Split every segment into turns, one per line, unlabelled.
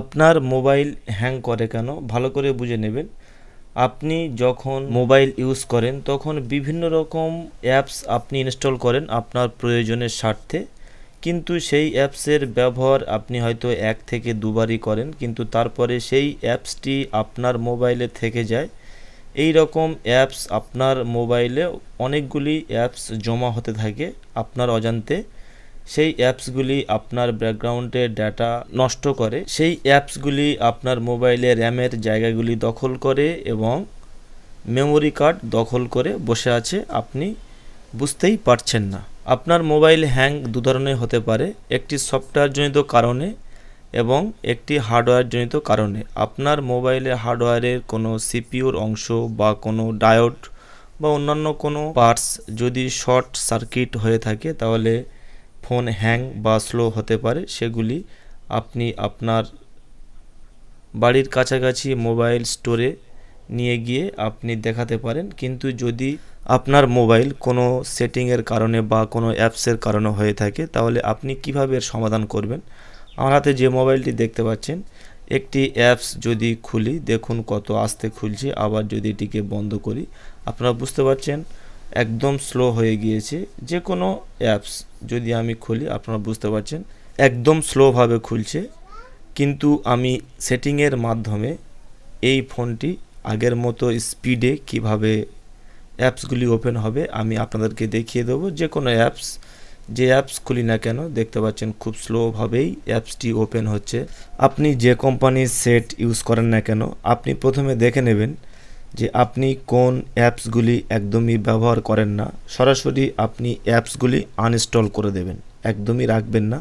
আপনার mobile hang করে কেন ভালো করে বুঝে নেবেন আপনি যখন মোবাইল ইউজ করেন তখন বিভিন্ন রকম অ্যাপস আপনি ইনস্টল করেন আপনার প্রয়োজনের স্বার্থে কিন্তু সেই অ্যাপসের ব্যবহার আপনি হয়তো এক থেকে দুবারই করেন কিন্তু তারপরে সেই অ্যাপসটি আপনার মোবাইলে থেকে যায় এই রকম অ্যাপস আপনার মোবাইলে অনেকগুলি অ্যাপস জমা হতে থাকে আপনার অজান্তে সেই অ্যাপসগুলি আপনার ব্যাকগ্রাউন্ডের ডাটা নষ্ট করে সেই অ্যাপসগুলি আপনার মোবাইলে র্যামের জায়গাগুলি দখল করে এবং মেমোরি কার্ড দখল করে বসে আছে আপনি বুঝতেই পারছেন না আপনার মোবাইল হ্যাং দু ধরনের হতে পারে একটি সফটওয়্যারজনিত কারণে এবং একটি হার্ডওয়্যারজনিত কারণে আপনার মোবাইলে হার্ডওয়্যারের কোনো সিপিউর অংশ বা কোনো ডায়োড বা অন্যান্য কোনো পার্টস যদি শর্ট সার্কিট হয়ে থাকে তাহলে ফোন হ্যাং বা স্লো হতে পারে সেগুলি আপনি আপনার বাড়ির কাছাকাছি মোবাইল স্টোরে নিয়ে গিয়ে আপনি দেখাতে পারেন কিন্তু যদি আপনার মোবাইল কোনো সেটিংয়ের কারণে বা কোনো অ্যাপসের কারণে হয়ে থাকে তাহলে আপনি কিভাবে এর সমাধান করবেন আমার হাতে যে মোবাইলটি দেখতে পাচ্ছেন একটি অ্যাপস যদি খুলি দেখুন কত আস্তে খুলছি আবার যদি এটিকে বন্ধ করি আপনারা বুঝতে পারছেন একদম স্লো হয়ে গিয়েছে যে কোনো অ্যাপস যদি আমি খুলি আপনারা বুঝতে পারছেন একদম স্লোভাবে খুলছে কিন্তু আমি সেটিংয়ের মাধ্যমে এই ফোনটি আগের মতো স্পিডে কিভাবে অ্যাপসগুলি ওপেন হবে আমি আপনাদেরকে দেখিয়ে দেবো যে কোনো অ্যাপস যে অ্যাপস খুলি না কেন দেখতে পাচ্ছেন খুব স্লোভাবেই অ্যাপসটি ওপেন হচ্ছে আপনি যে কোম্পানির সেট ইউজ করেন না কেন আপনি প্রথমে দেখে নেবেন যে আপনি কোন অ্যাপসগুলি একদমই ব্যবহার করেন না সরাসরি আপনি অ্যাপসগুলি আনইনস্টল করে দেবেন একদমই রাখবেন না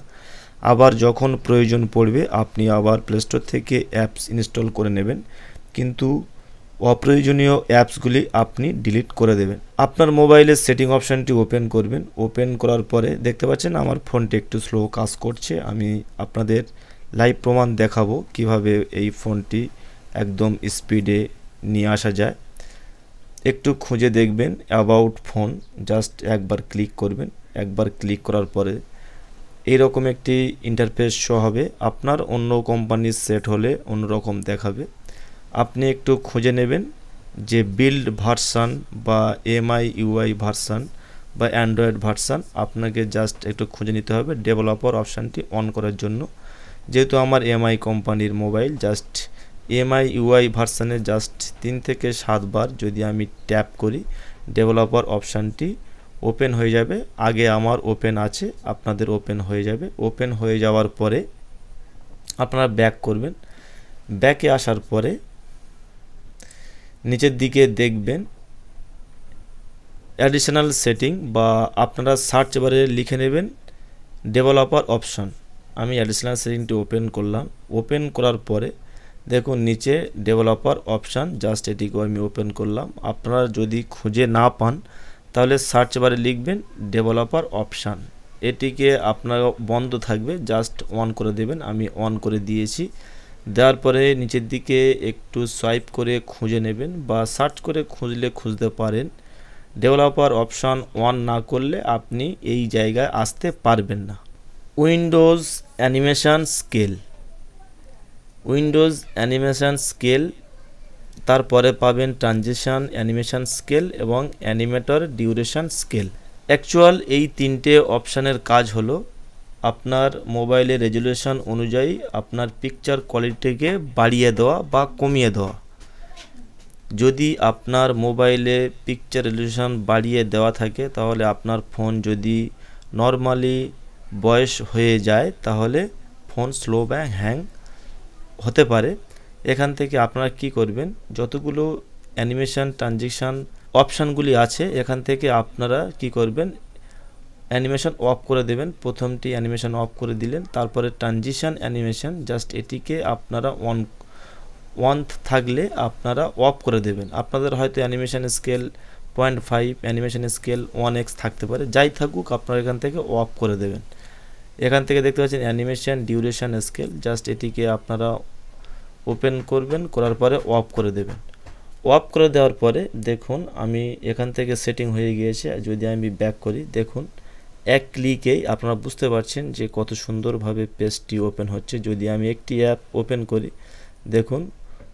আবার যখন প্রয়োজন পড়বে আপনি আবার প্লে স্টোর থেকে অ্যাপস ইনস্টল করে নেবেন কিন্তু অপ্রয়োজনীয় অ্যাপসগুলি আপনি ডিলিট করে দেবেন আপনার মোবাইলের সেটিং অপশানটি ওপেন করবেন ওপেন করার পরে দেখতে পাচ্ছেন আমার ফোনটি একটু স্লো কাজ করছে আমি আপনাদের লাইভ প্রমাণ দেখাবো কিভাবে এই ফোনটি একদম স্পিডে নিয়ে আসা যায় একটু খুঁজে দেখবেন অ্যাবাউট ফোন জাস্ট একবার ক্লিক করবেন একবার ক্লিক করার পরে রকম একটি ইন্টারফেস শো হবে আপনার অন্য কোম্পানির সেট হলে অন্যরকম দেখাবে আপনি একটু খুঁজে নেবেন যে বিল্ড ভার্সান বা এমআই ইউআই ভার্সান বা অ্যান্ড্রয়েড ভার্সান আপনাকে জাস্ট একটু খুঁজে নিতে হবে ডেভেলপার অপশানটি অন করার জন্য যেহেতু আমার এমআই কোম্পানির মোবাইল জাস্ট এমআই ইউআই ভার্সানে জাস্ট তিন থেকে সাতবার যদি আমি ট্যাপ করি ডেভেলপার অপশানটি ওপেন হয়ে যাবে আগে আমার ওপেন আছে আপনাদের ওপেন হয়ে যাবে ওপেন হয়ে যাওয়ার পরে আপনারা ব্যাক করবেন ব্যাকে আসার পরে নিচের দিকে দেখবেন অ্যাডিশনাল সেটিং বা আপনারা সার্চ বারে লিখে নেবেন ডেভেলপার অপশান আমি অ্যাডিশনাল সেটিংটি ওপেন করলাম ওপেন করার পরে দেখুন নিচে ডেভেলপার অপশান জাস্ট এটিকে আমি ওপেন করলাম আপনারা যদি খুঁজে না পান তাহলে সার্চ বারে লিখবেন ডেভেলপার অপশান এটিকে আপনার বন্ধ থাকবে জাস্ট অন করে দেবেন আমি অন করে দিয়েছি দেওয়ার পরে নিচের দিকে একটু সোয়াইপ করে খুঁজে নেবেন বা সার্চ করে খুঁজলে খুঁজতে পারেন ডেভেলপার অপশান অন না করলে আপনি এই জায়গায় আসতে পারবেন না windows animation scale windows animation scale তারপরে পাবেন ট্রানজিশান অ্যানিমেশান স্কেল এবং অ্যানিমেটর ডিউরেশান স্কেল অ্যাকচুয়াল এই তিনটে অপশানের কাজ হলো আপনার মোবাইলে রেজুলেশন অনুযায়ী আপনার পিকচার কোয়ালিটিকে বাড়িয়ে দেওয়া বা কমিয়ে দেওয়া যদি আপনার মোবাইলে পিকচার রেজুলেশন বাড়িয়ে দেওয়া থাকে তাহলে আপনার ফোন যদি নর্মালি বয়স হয়ে যায় তাহলে ফোন স্লো ব্যাং হ্যাং হতে পারে এখান থেকে আপনারা কি করবেন যতগুলো অ্যানিমেশন ট্রানজেকশান অপশানগুলি আছে এখান থেকে আপনারা কি করবেন অ্যানিমেশন অফ করে দেবেন প্রথমটি অ্যানিমেশন অফ করে দিলেন তারপরে ট্রানজিশান অ্যানিমেশন জাস্ট এটিকে আপনারা অন ওয়ান থাকলে আপনারা অফ করে দেবেন আপনাদের হয়তো animation scale point five animation scale one x থাকতে পারে যাই থাকুক আপনারা এখান থেকে অফ করে দেবেন এখান থেকে দেখতে পাচ্ছেন অ্যানিমেশন ডিউরেশন স্কেল জাস্ট এটিকে আপনারা ওপেন করবেন করার পরে অফ করে দেবেন অফ করে দেওয়ার পরে দেখুন আমি এখান থেকে সেটিং হয়ে গিয়েছে যদি আমি ব্যাক করি দেখুন এক ক্লিকেই আপনারা বুঝতে পারছেন যে কত সুন্দরভাবে পেজটি ওপেন হচ্ছে যদি আমি একটি অ্যাপ ওপেন করি দেখুন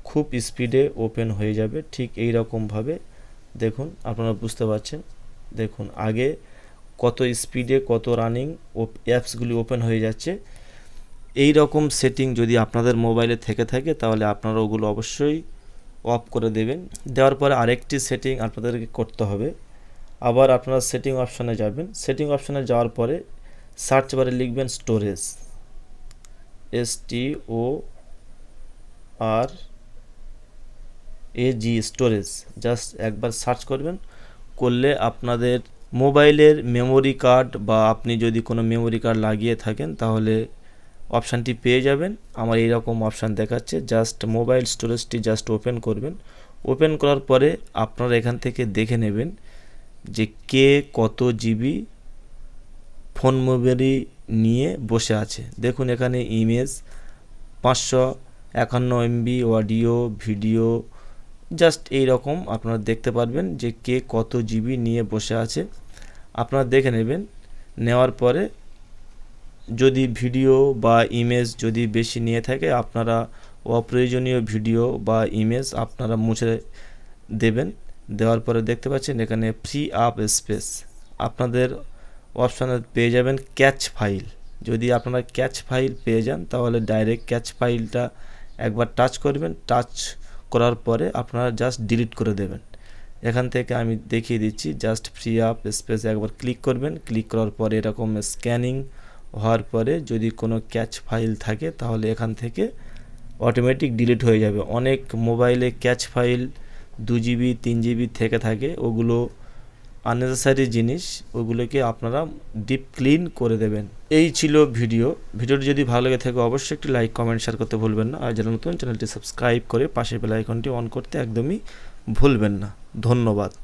খুব স্পিডে ওপেন হয়ে যাবে ঠিক এই রকমভাবে দেখুন আপনারা বুঝতে পারছেন দেখুন আগে কত স্পিডে কত রানিং অ্যাপসগুলি ওপেন হয়ে যাচ্ছে এই রকম সেটিং যদি আপনাদের মোবাইলে থেকে থাকে তাহলে আপনারা ওগুলো অবশ্যই অফ করে দেবেন দেওয়ার পরে আরেকটি সেটিং আপনাদেরকে করতে হবে আবার আপনারা সেটিং অপশানে যাবেন সেটিং অপশানে যাওয়ার পরে সার্চ বারে লিখবেন storage S T O R A G storage just একবার সার্চ করবেন করলে আপনাদের মোবাইলের মেমোরি কার্ড বা আপনি যদি কোনো মেমোরি কার্ড লাগিয়ে থাকেন তাহলে অপশানটি পেয়ে যাবেন আমার এই রকম অপশান দেখাচ্ছে জাস্ট মোবাইল স্টোরেজটি জাস্ট ওপেন করবেন ওপেন করার পরে আপনারা এখান থেকে দেখে নেবেন যে কে কত জিবি ফোন মেমোরি নিয়ে বসে আছে দেখুন এখানে ইমেজ পাঁচশো একান্ন এমবি অডিও ভিডিও জাস্ট এই রকম আপনারা দেখতে পারবেন যে কে কত জিবি নিয়ে বসে আছে আপনারা দেখে নেবেন নেওয়ার পরে যদি ভিডিও বা ইমেজ যদি বেশি নিয়ে থাকে আপনারা অপ্রয়োজনীয় ভিডিও বা ইমেজ আপনারা মুছে দেবেন দেওয়ার পরে দেখতে পাচ্ছেন এখানে ফ্রি আপ স্পেস আপনাদের অপশানে পেয়ে যাবেন ক্যাচ ফাইল যদি আপনারা ক্যাচ ফাইল পেয়ে যান তাহলে ডাইরেক্ট ক্যাচ ফাইলটা একবার টাচ করবেন টাচ করার পরে আপনারা জাস্ট ডিলিট করে দেবেন এখান থেকে আমি দেখিয়ে দিচ্ছি জাস্ট ফ্রি আপ স্পেস একবার ক্লিক করবেন ক্লিক করার পরে এরকম স্ক্যানিং হওয়ার পরে যদি কোনো ক্যাচ ফাইল থাকে তাহলে এখান থেকে অটোমেটিক ডিলিট হয়ে যাবে অনেক মোবাইলে ক্যাচ ফাইল দু জিবি তিন জিবি থেকে থাকে ওগুলো আননেসেসারি জিনিস ওগুলোকে আপনারা ডিপ ক্লিন করে দেবেন এই ছিল ভিডিও ভিডিওটি যদি ভালো লেগে থাকে অবশ্যই একটি লাইক কমেন্ট শেয়ার করতে ভুলবেন না আর যারা নতুন চ্যানেলটি সাবস্ক্রাইব করে পাশে বেলাইকনটি অন করতে একদমই ভুলবেন না ধন্যবাদ